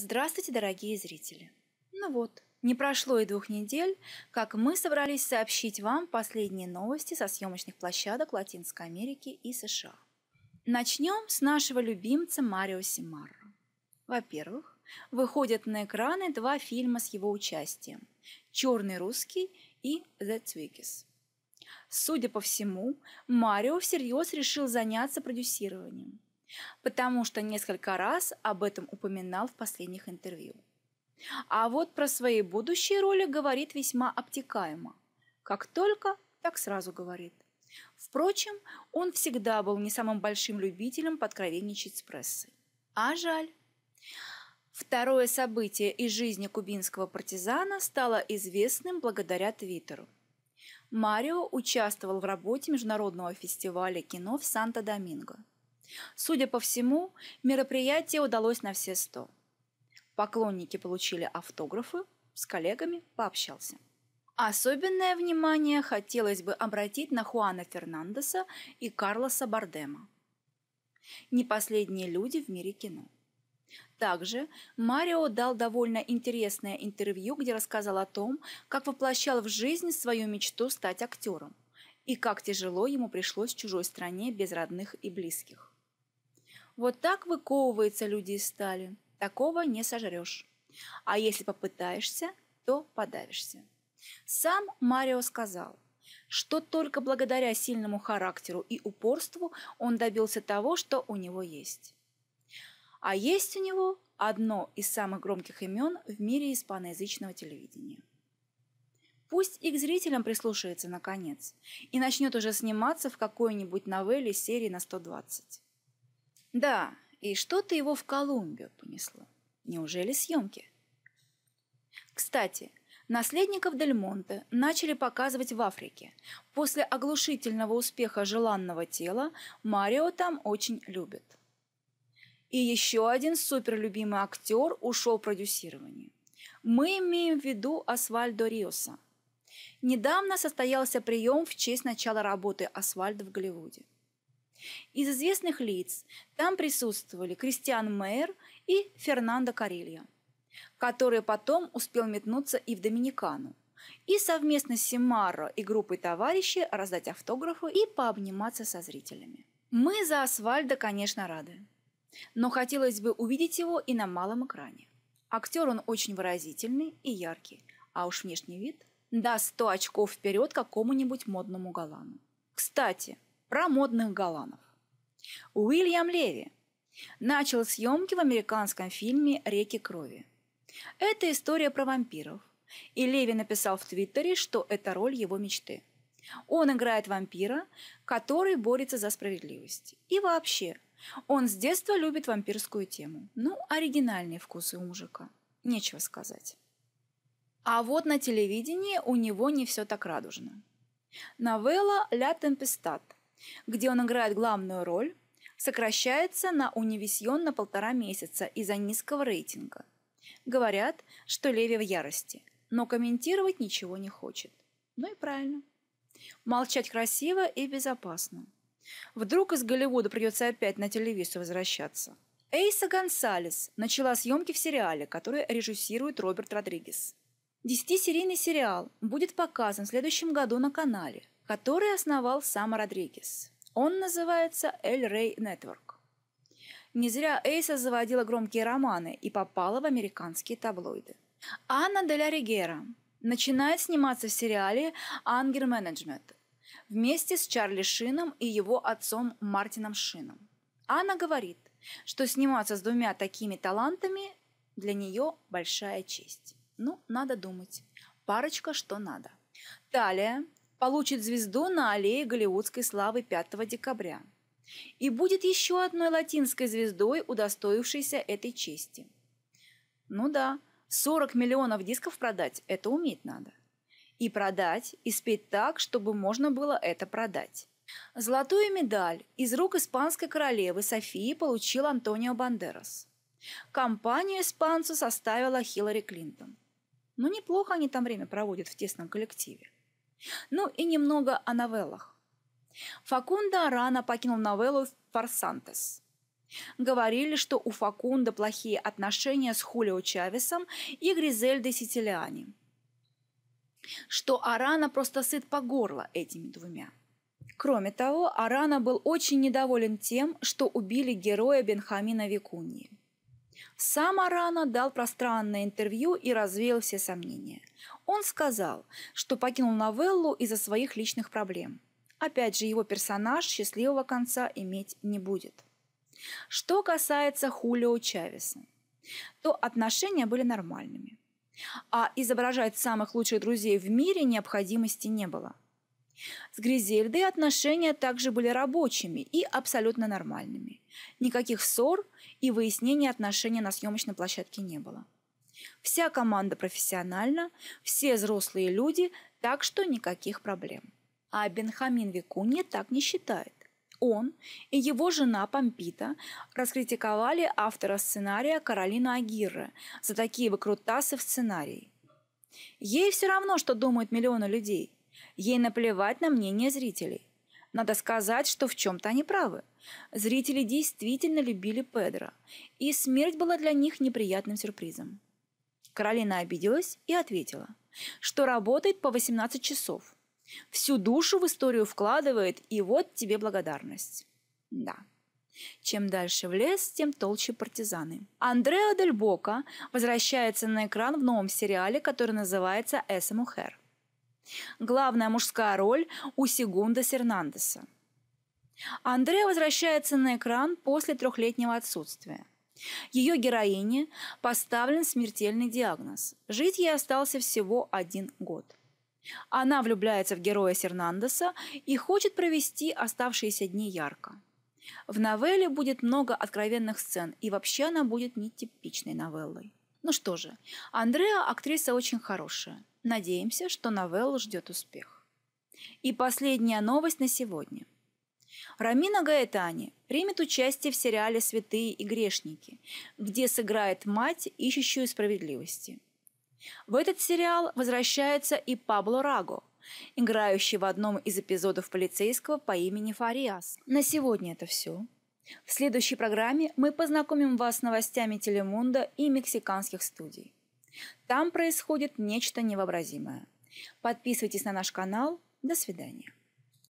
Здравствуйте, дорогие зрители! Ну вот, не прошло и двух недель, как мы собрались сообщить вам последние новости со съемочных площадок Латинской Америки и США. Начнем с нашего любимца Марио Симарро. Во-первых, выходят на экраны два фильма с его участием «Черный русский» и «The Twiggies». Судя по всему, Марио всерьез решил заняться продюсированием – Потому что несколько раз об этом упоминал в последних интервью. А вот про свои будущие роли говорит весьма обтекаемо. Как только, так сразу говорит. Впрочем, он всегда был не самым большим любителем подкровенничать с прессой. А жаль. Второе событие из жизни кубинского партизана стало известным благодаря Твиттеру. Марио участвовал в работе международного фестиваля кино в санта – Судя по всему, мероприятие удалось на все сто. Поклонники получили автографы, с коллегами пообщался. Особенное внимание хотелось бы обратить на Хуана Фернандеса и Карлоса Бардема. Не последние люди в мире кино. Также Марио дал довольно интересное интервью, где рассказал о том, как воплощал в жизнь свою мечту стать актером и как тяжело ему пришлось в чужой стране без родных и близких. Вот так выковываются люди из стали. Такого не сожрешь. А если попытаешься, то подавишься. Сам Марио сказал, что только благодаря сильному характеру и упорству он добился того, что у него есть. А есть у него одно из самых громких имен в мире испаноязычного телевидения. Пусть и к зрителям прислушается наконец и начнет уже сниматься в какой-нибудь новелле серии на 120. Да, и что-то его в Колумбию понесло. Неужели съемки? Кстати, наследников Дельмонте начали показывать в Африке. После оглушительного успеха желанного тела Марио там очень любит. И еще один суперлюбимый актер ушел в продюсирование. Мы имеем в виду Асвальдо Риоса. Недавно состоялся прием в честь начала работы Асвальда в Голливуде. Из известных лиц там присутствовали Кристиан Мейер и Фернандо Карелья, который потом успел метнуться и в Доминикану, и совместно с Симаро и группой товарищей раздать автографы и пообниматься со зрителями. Мы за Асфальда, конечно, рады, но хотелось бы увидеть его и на малом экране. Актер он очень выразительный и яркий, а уж внешний вид даст 100 очков вперед какому-нибудь модному галану. Кстати, про модных голландов. Уильям Леви начал съемки в американском фильме «Реки крови». Это история про вампиров, и Леви написал в Твиттере, что это роль его мечты. Он играет вампира, который борется за справедливость. И вообще, он с детства любит вампирскую тему. Ну, оригинальные вкусы у мужика. Нечего сказать. А вот на телевидении у него не все так радужно. Новелла «Ля Темпестат» где он играет главную роль, сокращается на универсион на полтора месяца из-за низкого рейтинга. Говорят, что Леви в ярости, но комментировать ничего не хочет. Ну и правильно. Молчать красиво и безопасно. Вдруг из Голливуда придется опять на телевизор возвращаться. Эйса Гонсалес начала съемки в сериале, который режиссирует Роберт Родригес. Десятисерийный сериал будет показан в следующем году на канале – который основал сам Родригес. Он называется «Эль Рей Нетворк». Не зря Эйса заводила громкие романы и попала в американские таблоиды. Анна Деля Ригера начинает сниматься в сериале «Ангер Менеджмент» вместе с Чарли Шином и его отцом Мартином Шином. Анна говорит, что сниматься с двумя такими талантами для нее большая честь. Ну, надо думать. Парочка, что надо. Талия получит звезду на аллее Голливудской славы 5 декабря. И будет еще одной латинской звездой, удостоившейся этой чести. Ну да, 40 миллионов дисков продать – это уметь надо. И продать, и спеть так, чтобы можно было это продать. Золотую медаль из рук испанской королевы Софии получил Антонио Бандерас. Компанию испанцу составила Хиллари Клинтон. Ну неплохо они там время проводят в тесном коллективе. Ну и немного о новеллах. Факунда рано покинул новеллу «Форсантес». Говорили, что у Факунда плохие отношения с Хулио Чавесом и Гризельдой Сицилиани. Что Арана просто сыт по горло этими двумя. Кроме того, Арана был очень недоволен тем, что убили героя Бенхамина Викуньи. Сам Арана дал пространное интервью и развеял все сомнения. Он сказал, что покинул новеллу из-за своих личных проблем. Опять же, его персонаж счастливого конца иметь не будет. Что касается Хулио Чавеса, то отношения были нормальными. А изображать самых лучших друзей в мире необходимости не было. С Гризельдой отношения также были рабочими и абсолютно нормальными. Никаких ссор – и выяснения отношений на съемочной площадке не было. Вся команда профессиональна, все взрослые люди, так что никаких проблем. А Бенхамин Викуни так не считает. Он и его жена Помпита раскритиковали автора сценария Каролину Агирре за такие выкрутасы в сценарии. Ей все равно, что думают миллионы людей. Ей наплевать на мнение зрителей. Надо сказать, что в чем-то они правы. Зрители действительно любили Педро, и смерть была для них неприятным сюрпризом. Каролина обиделась и ответила, что работает по 18 часов. Всю душу в историю вкладывает, и вот тебе благодарность. Да. Чем дальше в лес, тем толще партизаны. Андреа Дель Бока возвращается на экран в новом сериале, который называется «Эса Мухер». Главная мужская роль у Сегунда Сернандеса – Андрея возвращается на экран после трехлетнего отсутствия. Ее героине поставлен смертельный диагноз. Жить ей остался всего один год. Она влюбляется в героя Сернандеса и хочет провести оставшиеся дни ярко. В новелле будет много откровенных сцен, и вообще она будет нетипичной новеллой. Ну что же, Андреа – актриса очень хорошая. Надеемся, что новелла ждет успех. И последняя новость на сегодня – Рамина Гаэтани примет участие в сериале «Святые и грешники», где сыграет мать, ищущую справедливости. В этот сериал возвращается и Пабло Раго, играющий в одном из эпизодов полицейского по имени Фариас. На сегодня это все. В следующей программе мы познакомим вас с новостями Телемунда и мексиканских студий. Там происходит нечто невообразимое. Подписывайтесь на наш канал. До свидания.